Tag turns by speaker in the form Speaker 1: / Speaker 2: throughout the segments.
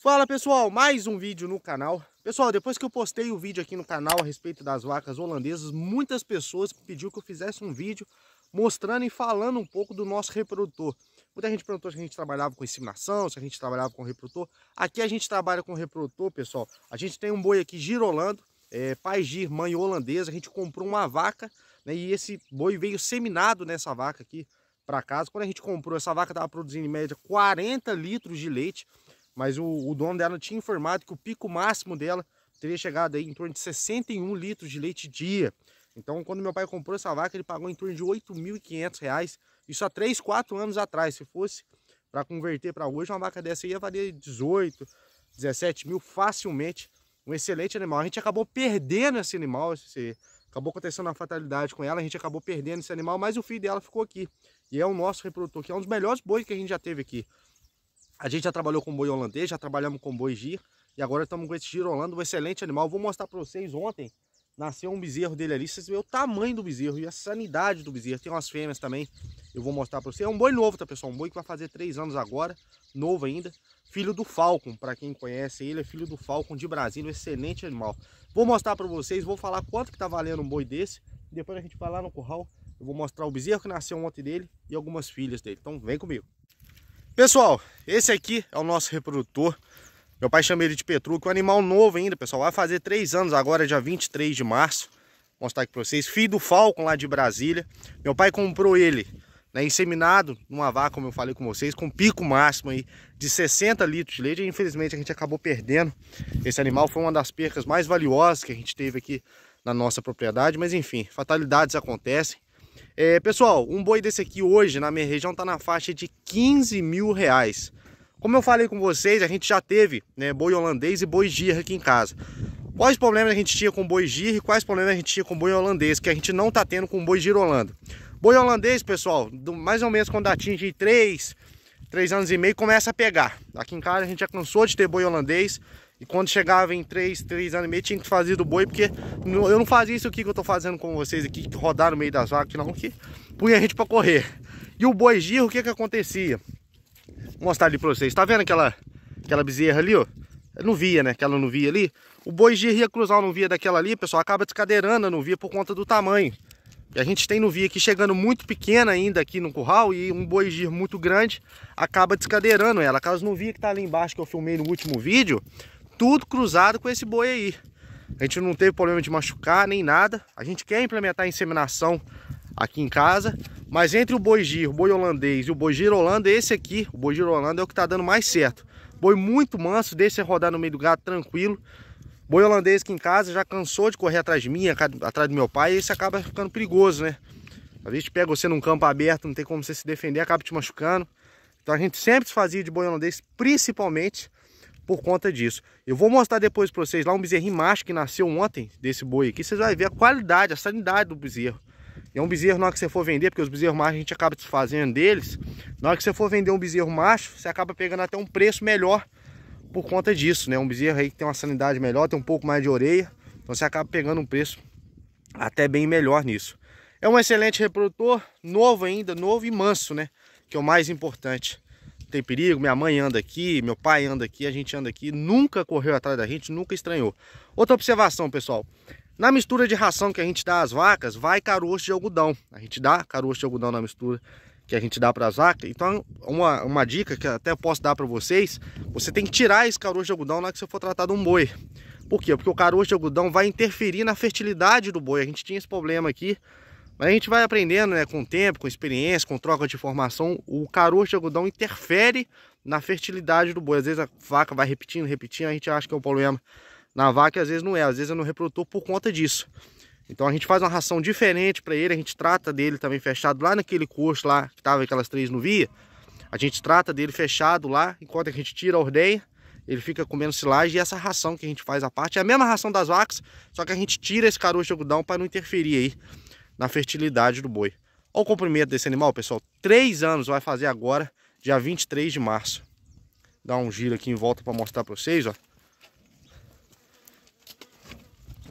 Speaker 1: Fala pessoal, mais um vídeo no canal. Pessoal, depois que eu postei o vídeo aqui no canal a respeito das vacas holandesas, muitas pessoas pediu que eu fizesse um vídeo mostrando e falando um pouco do nosso reprodutor. Muita gente perguntou se a gente trabalhava com inseminação, se a gente trabalhava com reprodutor. Aqui a gente trabalha com reprodutor, pessoal. A gente tem um boi aqui girolando, é, pai gir, mãe holandesa. A gente comprou uma vaca né, e esse boi veio seminado nessa vaca aqui para casa. Quando a gente comprou, essa vaca estava produzindo em média 40 litros de leite. Mas o, o dono dela tinha informado que o pico máximo dela teria chegado aí em torno de 61 litros de leite dia. Então, quando meu pai comprou essa vaca, ele pagou em torno de R$ reais. Isso há 3, 4 anos atrás. Se fosse para converter para hoje, uma vaca dessa ia valer 18, 17 mil facilmente. Um excelente animal. A gente acabou perdendo esse animal. Esse, acabou acontecendo uma fatalidade com ela. A gente acabou perdendo esse animal, mas o filho dela ficou aqui. E é o nosso reprodutor, que é um dos melhores bois que a gente já teve aqui. A gente já trabalhou com boi holandês, já trabalhamos com boi gir. E agora estamos com esse girolando, um excelente animal. vou mostrar para vocês ontem. Nasceu um bezerro dele ali. Vocês veem o tamanho do bezerro e a sanidade do bezerro. Tem umas fêmeas também. Eu vou mostrar para vocês. É um boi novo, tá, pessoal? Um boi que vai fazer três anos agora. Novo ainda. Filho do Falcon, para quem conhece ele. É filho do Falcon de Brasília. Um excelente animal. Vou mostrar para vocês. Vou falar quanto que tá valendo um boi desse. Depois a gente vai lá no curral. Eu vou mostrar o bezerro que nasceu ontem dele e algumas filhas dele. Então vem comigo. Pessoal, esse aqui é o nosso reprodutor. Meu pai chama ele de Petruco, é um animal novo ainda, pessoal. Vai fazer três anos agora, dia 23 de março. Vou mostrar aqui para vocês. Filho do Falcon lá de Brasília. Meu pai comprou ele né, inseminado numa vaca, como eu falei com vocês, com pico máximo aí de 60 litros de leite. Infelizmente a gente acabou perdendo esse animal, foi uma das percas mais valiosas que a gente teve aqui na nossa propriedade, mas enfim, fatalidades acontecem. É, pessoal, um boi desse aqui hoje na minha região está na faixa de 15 mil reais. Como eu falei com vocês, a gente já teve né, boi holandês e boi girra aqui em casa. Quais problemas a gente tinha com boi girra e quais problemas a gente tinha com boi holandês, que a gente não tá tendo com boi girolando. Boi holandês, pessoal, do, mais ou menos quando atinge 3, 3 anos e meio, começa a pegar. Aqui em casa a gente já cansou de ter boi holandês e quando chegava em 3, 3 anos e meio tinha que fazer do boi, porque eu não fazia isso aqui que eu tô fazendo com vocês aqui, rodar no meio das vacas, não, que punha a gente para correr. E o boi girro, o que que acontecia? Vou mostrar ali para vocês. Tá vendo aquela, aquela bezerra ali, ó? É não via, né? Aquela não via ali. O boi girro ia cruzar não via daquela ali, pessoal. Acaba descadeirando não via por conta do tamanho. E a gente tem no via aqui chegando muito pequena ainda aqui no curral e um boi giro muito grande acaba descadeirando ela. Caso não via que tá ali embaixo que eu filmei no último vídeo, tudo cruzado com esse boi aí. A gente não teve problema de machucar nem nada. A gente quer implementar a inseminação aqui em casa. Mas entre o boi giro, o boi holandês e o boi giro holanda, esse aqui, o boi giro holanda, é o que está dando mais certo. Boi muito manso, deixa rodar no meio do gato tranquilo. Boi holandês aqui em casa já cansou de correr atrás de mim, atrás do meu pai, e isso acaba ficando perigoso, né? Às vezes pega você num campo aberto, não tem como você se defender, acaba te machucando. Então a gente sempre fazia de boi holandês, principalmente por conta disso. Eu vou mostrar depois para vocês lá um bezerrinho macho que nasceu ontem desse boi aqui. Vocês vão ver a qualidade, a sanidade do bezerro. É um bezerro na hora que você for vender, porque os bezerros machos a gente acaba desfazendo deles. Na hora que você for vender um bezerro macho, você acaba pegando até um preço melhor por conta disso, né? Um bezerro aí que tem uma sanidade melhor, tem um pouco mais de orelha. Então você acaba pegando um preço até bem melhor nisso. É um excelente reprodutor, novo ainda, novo e manso, né? Que é o mais importante. Não tem perigo, minha mãe anda aqui, meu pai anda aqui, a gente anda aqui. Nunca correu atrás da gente, nunca estranhou. Outra observação, pessoal. Na mistura de ração que a gente dá às vacas, vai caroço de algodão. A gente dá caroço de algodão na mistura que a gente dá para as vacas. Então, uma, uma dica que até posso dar para vocês, você tem que tirar esse caroço de algodão na hora que você for tratar de um boi. Por quê? Porque o caroço de algodão vai interferir na fertilidade do boi. A gente tinha esse problema aqui, mas a gente vai aprendendo né, com o tempo, com experiência, com troca de informação. O caroço de algodão interfere na fertilidade do boi. Às vezes a vaca vai repetindo, repetindo, a gente acha que é um problema. Na vaca às vezes não é, às vezes é no reprodutor por conta disso. Então a gente faz uma ração diferente para ele, a gente trata dele também fechado lá naquele coxo lá, que tava aquelas três no via. A gente trata dele fechado lá, enquanto a gente tira a ordenha, ele fica comendo silagem e essa ração que a gente faz a parte é a mesma ração das vacas, só que a gente tira esse caroço de algodão para não interferir aí na fertilidade do boi. Olha o comprimento desse animal, pessoal. Três anos vai fazer agora, dia 23 de março. Dá um giro aqui em volta para mostrar para vocês, ó.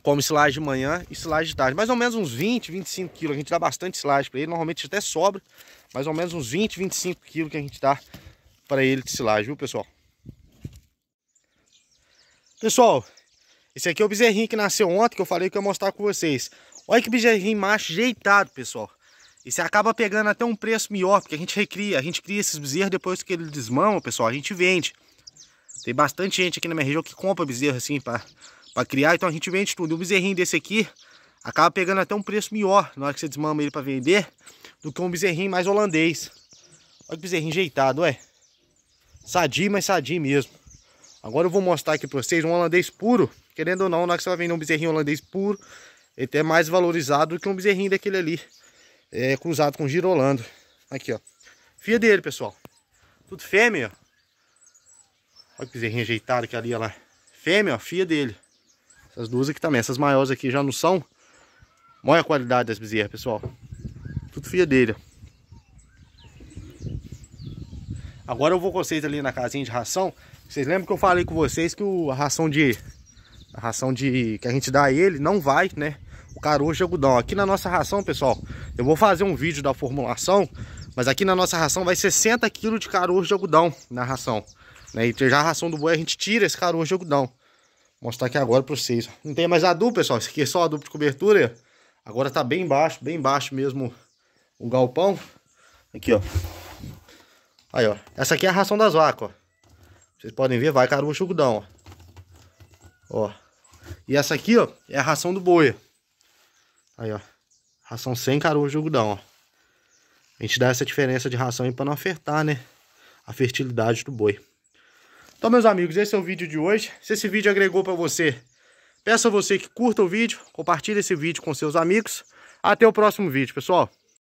Speaker 1: come silagem de manhã e silagem de tarde. Mais ou menos uns 20, 25 quilos. A gente dá bastante silagem para ele. Normalmente até sobra. Mais ou menos uns 20, 25 quilos que a gente dá para ele de silagem, viu, pessoal? Pessoal, esse aqui é o bezerrinho que nasceu ontem, que eu falei que eu ia mostrar com vocês. Olha que bezerrinho macho jeitado, pessoal. E você acaba pegando até um preço melhor, porque a gente recria, a gente cria esses bezerros depois que ele desmama, pessoal, a gente vende. Tem bastante gente aqui na minha região que compra bezerro assim para para criar. Então a gente vende tudo. um bezerrinho desse aqui acaba pegando até um preço melhor na hora que você desmama ele para vender do que um bezerrinho mais holandês. Olha que bezerrinho jeitado, ué. Sadio, mas sadio mesmo. Agora eu vou mostrar aqui para vocês um holandês puro. Querendo ou não, na hora que você vai vender um bezerrinho holandês puro, ele é mais valorizado do que um bezerrinho daquele ali. É, cruzado com girolando. Aqui, ó. Fia dele, pessoal. Tudo fêmea, ó. Olha que bezerrinho ajeitado que ali, ó Fêmea, ó, fia dele. Essas duas aqui também. Essas maiores aqui já não são. Olha qualidade das bezerras, pessoal. Tudo fia dele. Agora eu vou com vocês ali na casinha de ração. Vocês lembram que eu falei com vocês que o, a ração de... A ração de que a gente dá a ele não vai, né? O caroço de algodão. Aqui na nossa ração, pessoal, eu vou fazer um vídeo da formulação. Mas aqui na nossa ração vai 60 kg de caroço de algodão na ração. Né? E já a ração do boi a gente tira esse caroço de algodão mostrar aqui agora para vocês. Não tem mais adubo, pessoal. Isso aqui é só adubo de cobertura. Agora tá bem baixo, bem baixo mesmo o galpão. Aqui, ó. Aí, ó. Essa aqui é a ração das vacas, ó. Vocês podem ver, vai caro chucudão, ó. Ó. E essa aqui, ó, é a ração do boi. Aí, ó. Ração sem caro chucudão, ó. A gente dá essa diferença de ração aí pra não afetar, né? A fertilidade do boi. Então, meus amigos, esse é o vídeo de hoje. Se esse vídeo agregou para você, peço a você que curta o vídeo, compartilhe esse vídeo com seus amigos. Até o próximo vídeo, pessoal.